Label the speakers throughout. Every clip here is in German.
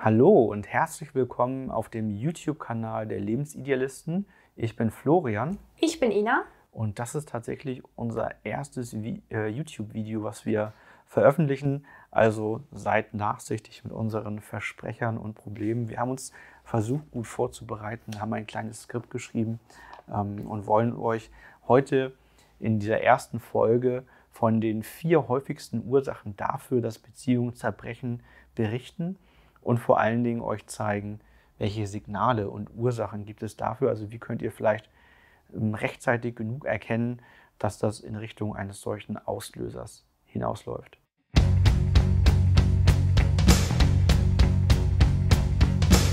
Speaker 1: Hallo und herzlich willkommen auf dem YouTube-Kanal der Lebensidealisten. Ich bin Florian.
Speaker 2: Ich bin Ina.
Speaker 1: Und das ist tatsächlich unser erstes äh, YouTube-Video, was wir veröffentlichen. Also seid nachsichtig mit unseren Versprechern und Problemen. Wir haben uns versucht, gut vorzubereiten, haben ein kleines Skript geschrieben ähm, und wollen euch heute in dieser ersten Folge von den vier häufigsten Ursachen dafür, dass Beziehungen zerbrechen, berichten und vor allen Dingen euch zeigen, welche Signale und Ursachen gibt es dafür. Also wie könnt ihr vielleicht ähm, rechtzeitig genug erkennen, dass das in Richtung eines solchen Auslösers hinausläuft.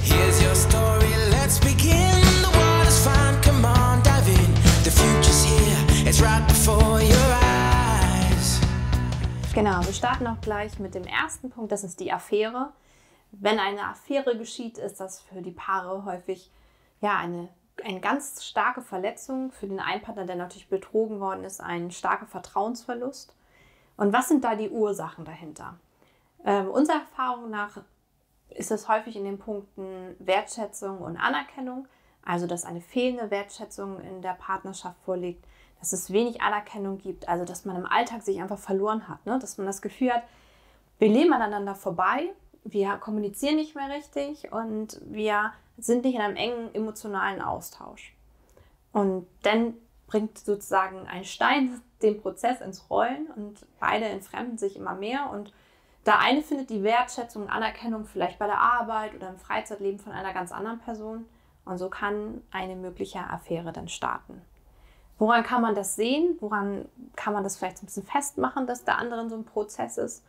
Speaker 1: Here's your story, let's begin. The water's fine, come on, dive in. The future's here, it's right before
Speaker 2: your eyes. Genau, wir starten auch gleich mit dem ersten Punkt, das ist die Affäre wenn eine Affäre geschieht, ist das für die Paare häufig ja eine, eine ganz starke Verletzung für den einen Partner, der natürlich betrogen worden ist, ein starker Vertrauensverlust. Und was sind da die Ursachen dahinter? Ähm, unserer Erfahrung nach ist es häufig in den Punkten Wertschätzung und Anerkennung, also dass eine fehlende Wertschätzung in der Partnerschaft vorliegt, dass es wenig Anerkennung gibt, also dass man im Alltag sich einfach verloren hat, ne? dass man das Gefühl hat, wir leben aneinander vorbei, wir kommunizieren nicht mehr richtig und wir sind nicht in einem engen emotionalen Austausch. Und dann bringt sozusagen ein Stein den Prozess ins Rollen und beide entfremden sich immer mehr. Und der eine findet die Wertschätzung und Anerkennung vielleicht bei der Arbeit oder im Freizeitleben von einer ganz anderen Person. Und so kann eine mögliche Affäre dann starten. Woran kann man das sehen? Woran kann man das vielleicht ein bisschen festmachen, dass der andere in so einem Prozess ist?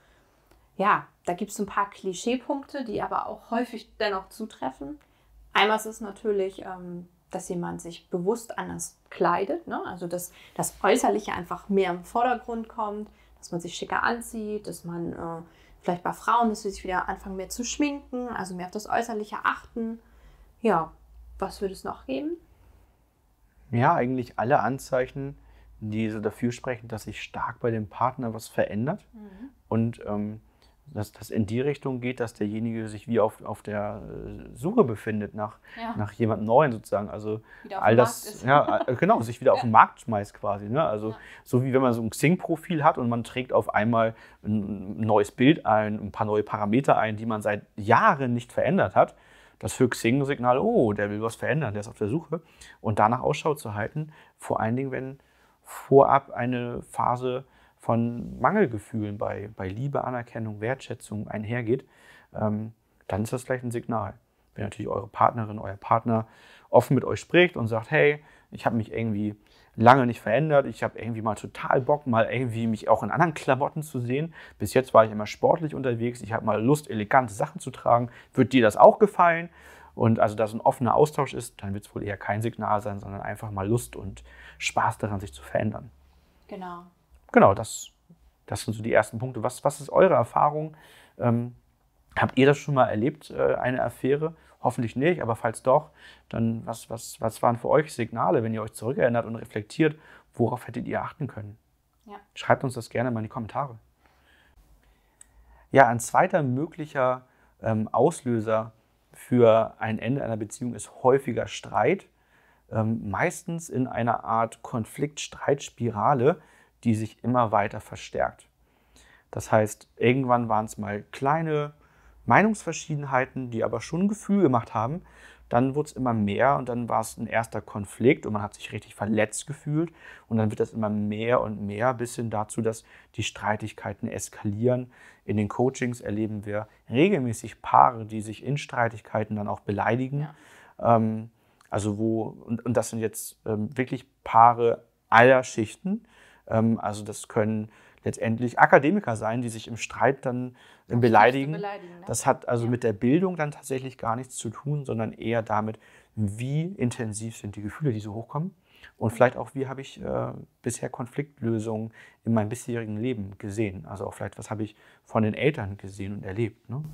Speaker 2: ja, da gibt es ein paar Klischeepunkte, die aber auch häufig dennoch zutreffen. Einmal ist es natürlich, ähm, dass jemand sich bewusst anders kleidet, ne? also dass das Äußerliche einfach mehr im Vordergrund kommt, dass man sich schicker anzieht, dass man äh, vielleicht bei Frauen, dass sie sich wieder anfangen mehr zu schminken, also mehr auf das Äußerliche achten. Ja, was würde es noch geben?
Speaker 1: Ja, eigentlich alle Anzeichen, die so dafür sprechen, dass sich stark bei dem Partner was verändert. Mhm. Und ähm, dass das in die Richtung geht, dass derjenige sich wie auf, auf der äh, Suche befindet nach, ja. nach jemandem Neuen sozusagen. Also all das, ja, äh, genau, sich wieder ja. auf den Markt schmeißt quasi. Ne? Also ja. so wie wenn man so ein Xing-Profil hat und man trägt auf einmal ein neues Bild ein, ein paar neue Parameter ein, die man seit Jahren nicht verändert hat. Das für Xing Signal, oh, der will was verändern, der ist auf der Suche. Und danach Ausschau zu halten, vor allen Dingen, wenn vorab eine Phase von Mangelgefühlen bei, bei Liebe, Anerkennung, Wertschätzung einhergeht, ähm, dann ist das vielleicht ein Signal. Wenn natürlich eure Partnerin, euer Partner offen mit euch spricht und sagt, hey, ich habe mich irgendwie lange nicht verändert, ich habe irgendwie mal total Bock, mal irgendwie mich auch in anderen Klamotten zu sehen. Bis jetzt war ich immer sportlich unterwegs, ich habe mal Lust, elegante Sachen zu tragen. Wird dir das auch gefallen? Und also, dass ein offener Austausch ist, dann wird es wohl eher kein Signal sein, sondern einfach mal Lust und Spaß daran, sich zu verändern. Genau genau, das, das sind so die ersten Punkte. Was, was ist eure Erfahrung? Ähm, habt ihr das schon mal erlebt, äh, eine Affäre? Hoffentlich nicht, aber falls doch, dann was, was, was waren für euch Signale, wenn ihr euch zurückerinnert und reflektiert, worauf hättet ihr achten können? Ja. Schreibt uns das gerne mal in die Kommentare. Ja, ein zweiter möglicher ähm, Auslöser für ein Ende einer Beziehung ist häufiger Streit, ähm, meistens in einer Art Konflikt-Streitspirale, die sich immer weiter verstärkt. Das heißt, irgendwann waren es mal kleine Meinungsverschiedenheiten, die aber schon ein Gefühl gemacht haben. Dann wurde es immer mehr und dann war es ein erster Konflikt und man hat sich richtig verletzt gefühlt. Und dann wird das immer mehr und mehr bis hin dazu, dass die Streitigkeiten eskalieren. In den Coachings erleben wir regelmäßig Paare, die sich in Streitigkeiten dann auch beleidigen. Ja. Ähm, also wo, und, und, das sind jetzt ähm, wirklich Paare aller Schichten ähm, also das können letztendlich Akademiker sein, die sich im Streit dann das beleidigen. beleidigen ne? Das hat also ja. mit der Bildung dann tatsächlich gar nichts zu tun, sondern eher damit, wie intensiv sind die Gefühle, die so hochkommen. Und vielleicht auch, wie habe ich äh, bisher Konfliktlösungen in meinem bisherigen Leben gesehen? Also auch vielleicht, was habe ich von den Eltern gesehen und erlebt? Ne?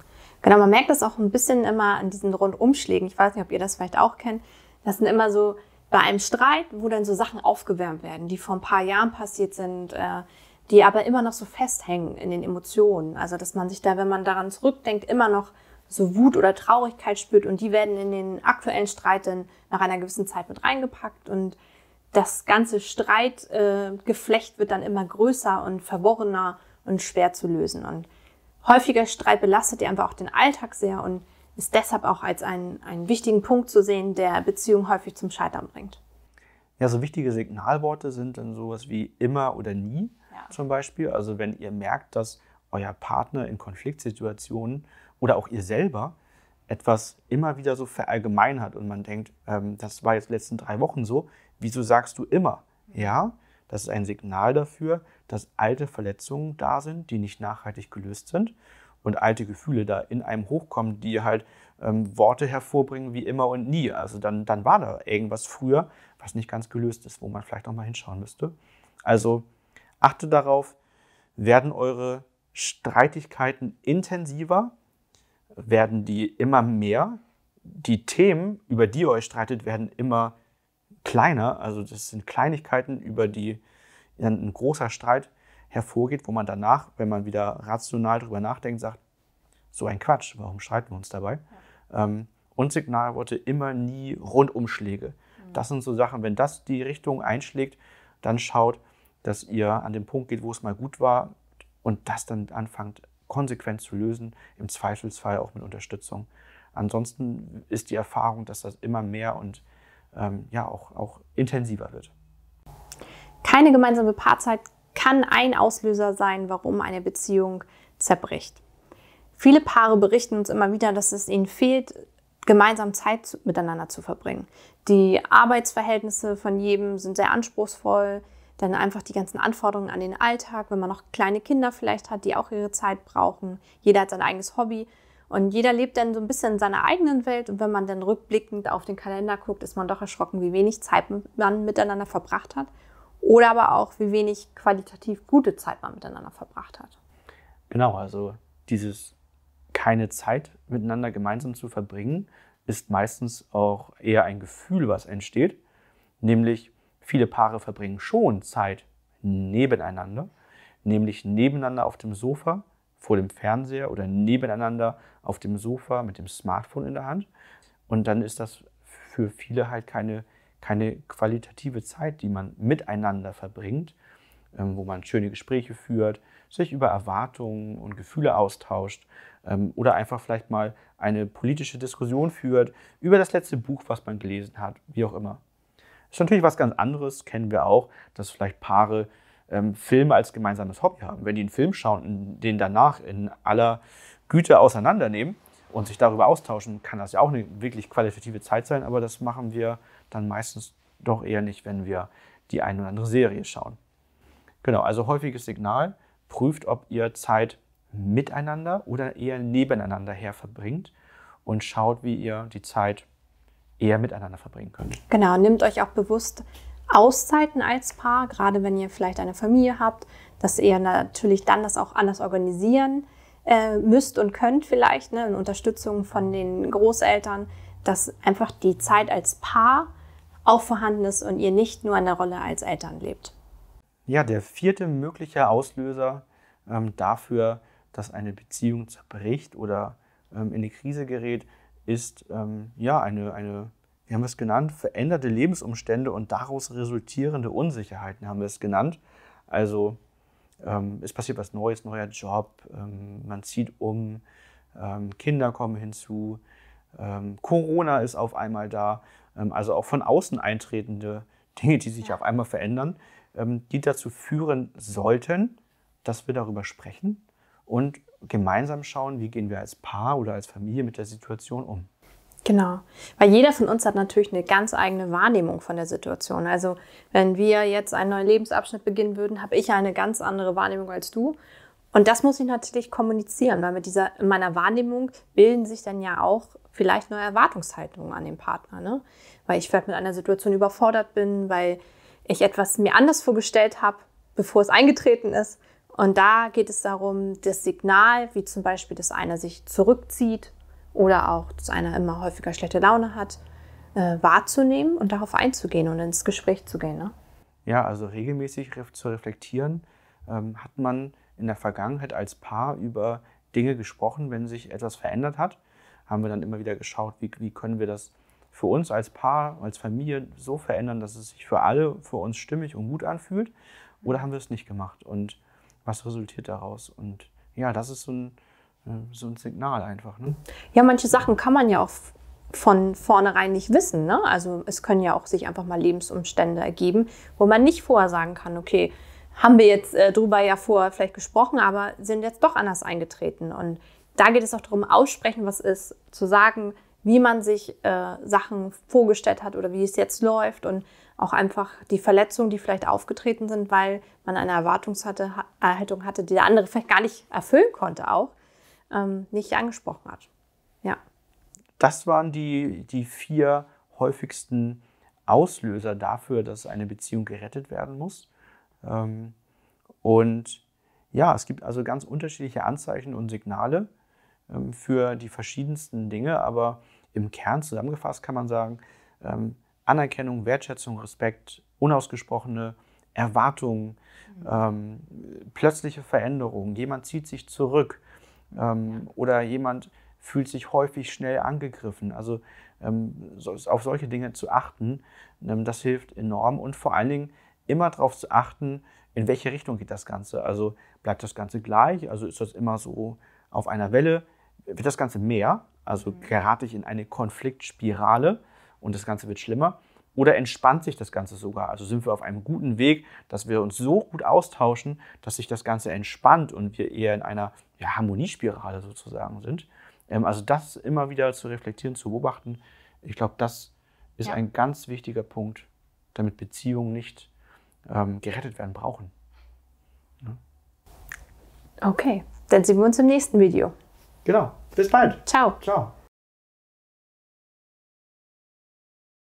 Speaker 2: Genau, man merkt das auch ein bisschen immer an diesen Rundumschlägen. Ich weiß nicht, ob ihr das vielleicht auch kennt. Das sind immer so bei einem Streit, wo dann so Sachen aufgewärmt werden, die vor ein paar Jahren passiert sind, äh, die aber immer noch so festhängen in den Emotionen. Also dass man sich da, wenn man daran zurückdenkt, immer noch so Wut oder Traurigkeit spürt und die werden in den aktuellen Streit dann nach einer gewissen Zeit mit reingepackt und das ganze Streitgeflecht äh, wird dann immer größer und verworrener und schwer zu lösen. Und häufiger Streit belastet ja einfach auch den Alltag sehr und ist deshalb auch als einen, einen wichtigen Punkt zu sehen, der Beziehungen häufig zum Scheitern bringt.
Speaker 1: Ja, so wichtige Signalworte sind dann sowas wie immer oder nie ja. zum Beispiel. Also wenn ihr merkt, dass euer Partner in Konfliktsituationen oder auch ihr selber etwas immer wieder so verallgemeinert und man denkt, ähm, das war jetzt letzten drei Wochen so, wieso sagst du immer? Ja, das ist ein Signal dafür, dass alte Verletzungen da sind, die nicht nachhaltig gelöst sind und alte Gefühle da in einem hochkommen, die halt ähm, Worte hervorbringen wie immer und nie. Also dann, dann war da irgendwas früher, was nicht ganz gelöst ist, wo man vielleicht auch mal hinschauen müsste. Also achte darauf, werden eure Streitigkeiten intensiver, werden die immer mehr, die Themen, über die ihr euch streitet, werden immer kleiner. Also das sind Kleinigkeiten, über die ein großer Streit hervorgeht, wo man danach, wenn man wieder rational darüber nachdenkt, sagt, so ein Quatsch, warum streiten wir uns dabei? Ja. Ähm, und Signalworte immer nie Rundumschläge. Mhm. Das sind so Sachen, wenn das die Richtung einschlägt, dann schaut, dass ihr an den Punkt geht, wo es mal gut war und das dann anfangt konsequent zu lösen, im Zweifelsfall auch mit Unterstützung. Ansonsten ist die Erfahrung, dass das immer mehr und ähm, ja auch, auch intensiver wird.
Speaker 2: Keine gemeinsame Paarzeit kann ein Auslöser sein, warum eine Beziehung zerbricht. Viele Paare berichten uns immer wieder, dass es ihnen fehlt, gemeinsam Zeit miteinander zu verbringen. Die Arbeitsverhältnisse von jedem sind sehr anspruchsvoll, dann einfach die ganzen Anforderungen an den Alltag, wenn man noch kleine Kinder vielleicht hat, die auch ihre Zeit brauchen. Jeder hat sein eigenes Hobby und jeder lebt dann so ein bisschen in seiner eigenen Welt und wenn man dann rückblickend auf den Kalender guckt, ist man doch erschrocken, wie wenig Zeit man miteinander verbracht hat oder aber auch, wie wenig qualitativ gute Zeit man miteinander verbracht hat.
Speaker 1: Genau, also dieses keine Zeit miteinander gemeinsam zu verbringen, ist meistens auch eher ein Gefühl, was entsteht. Nämlich viele Paare verbringen schon Zeit nebeneinander, nämlich nebeneinander auf dem Sofa, vor dem Fernseher oder nebeneinander auf dem Sofa mit dem Smartphone in der Hand. Und dann ist das für viele halt keine keine qualitative Zeit, die man miteinander verbringt, ähm, wo man schöne Gespräche führt, sich über Erwartungen und Gefühle austauscht ähm, oder einfach vielleicht mal eine politische Diskussion führt über das letzte Buch, was man gelesen hat, wie auch immer. ist natürlich was ganz anderes, kennen wir auch, dass vielleicht Paare ähm, Filme als gemeinsames Hobby haben. Wenn die einen Film schauen und den danach in aller Güte auseinandernehmen und sich darüber austauschen, kann das ja auch eine wirklich qualitative Zeit sein, aber das machen wir dann meistens doch eher nicht, wenn wir die eine oder andere Serie schauen. Genau, also häufiges Signal, prüft, ob ihr Zeit miteinander oder eher nebeneinander her verbringt und schaut, wie ihr die Zeit eher miteinander verbringen
Speaker 2: könnt. Genau, nehmt euch auch bewusst Auszeiten als Paar, gerade wenn ihr vielleicht eine Familie habt, dass ihr natürlich dann das auch anders organisieren äh, müsst und könnt vielleicht, ne, in Unterstützung von den Großeltern, dass einfach die Zeit als Paar auch vorhanden ist und ihr nicht nur in der Rolle als Eltern lebt.
Speaker 1: Ja, der vierte mögliche Auslöser ähm, dafür, dass eine Beziehung zerbricht oder ähm, in die Krise gerät, ist ähm, ja eine, eine, wir haben es genannt, veränderte Lebensumstände und daraus resultierende Unsicherheiten haben wir es genannt. Also ähm, es passiert was Neues, neuer Job, ähm, man zieht um, ähm, Kinder kommen hinzu, Corona ist auf einmal da ähm, also auch von außen eintretende Dinge, die sich ja. auf einmal verändern, ähm, die dazu führen sollten, dass wir darüber sprechen und gemeinsam schauen, wie gehen wir als Paar oder als Familie mit der Situation um.
Speaker 2: Genau, weil jeder von uns hat natürlich eine ganz eigene Wahrnehmung von der Situation. Also wenn wir jetzt einen neuen Lebensabschnitt beginnen würden, habe ich eine ganz andere Wahrnehmung als du und das muss ich natürlich kommunizieren, weil mit dieser, in meiner Wahrnehmung bilden sich dann ja auch vielleicht neue Erwartungshaltungen an den Partner, ne? Weil ich vielleicht mit einer Situation überfordert bin, weil ich etwas mir anders vorgestellt habe, bevor es eingetreten ist. Und da geht es darum, das Signal, wie zum Beispiel, dass einer sich zurückzieht oder auch, dass einer immer häufiger schlechte Laune hat, äh, wahrzunehmen und darauf einzugehen und ins Gespräch zu gehen. Ne?
Speaker 1: Ja, also regelmäßig zu reflektieren, ähm, hat man in der Vergangenheit als Paar über Dinge gesprochen, wenn sich etwas verändert hat. Haben wir dann immer wieder geschaut, wie, wie können wir das für uns als Paar, als Familie so verändern, dass es sich für alle, für uns stimmig und gut anfühlt? Oder haben wir es nicht gemacht? Und was resultiert daraus? Und ja, das ist so ein, äh, so ein Signal einfach. Ne?
Speaker 2: Ja, manche Sachen kann man ja auch von vornherein nicht wissen. Ne? Also es können ja auch sich einfach mal Lebensumstände ergeben, wo man nicht vorher sagen kann, okay, haben wir jetzt äh, drüber ja vorher vielleicht gesprochen, aber sind jetzt doch anders eingetreten. Und da geht es auch darum, aussprechen, was ist, zu sagen, wie man sich äh, Sachen vorgestellt hat oder wie es jetzt läuft und auch einfach die Verletzungen, die vielleicht aufgetreten sind, weil man eine Erwartungshaltung hatte, die der andere vielleicht gar nicht erfüllen konnte, auch ähm, nicht angesprochen hat. Ja.
Speaker 1: Das waren die, die vier häufigsten Auslöser dafür, dass eine Beziehung gerettet werden muss. Ähm, und ja, es gibt also ganz unterschiedliche Anzeichen und Signale ähm, für die verschiedensten Dinge, aber im Kern zusammengefasst kann man sagen, ähm, Anerkennung, Wertschätzung, Respekt, unausgesprochene Erwartungen, ähm, plötzliche Veränderungen, jemand zieht sich zurück ähm, oder jemand fühlt sich häufig schnell angegriffen. Also ähm, auf solche Dinge zu achten, das hilft enorm und vor allen Dingen immer darauf zu achten, in welche Richtung geht das Ganze. Also bleibt das Ganze gleich, also ist das immer so auf einer Welle, wird das Ganze mehr, also mhm. gerate ich in eine Konfliktspirale und das Ganze wird schlimmer. Oder entspannt sich das Ganze sogar? Also sind wir auf einem guten Weg, dass wir uns so gut austauschen, dass sich das Ganze entspannt und wir eher in einer ja, Harmoniespirale sozusagen sind. Ähm, also das immer wieder zu reflektieren, zu beobachten, ich glaube, das ist ja. ein ganz wichtiger Punkt, damit Beziehungen nicht ähm, gerettet werden brauchen.
Speaker 2: Ja. Okay, dann sehen wir uns im nächsten Video.
Speaker 1: Genau, bis bald. Ciao. Ciao.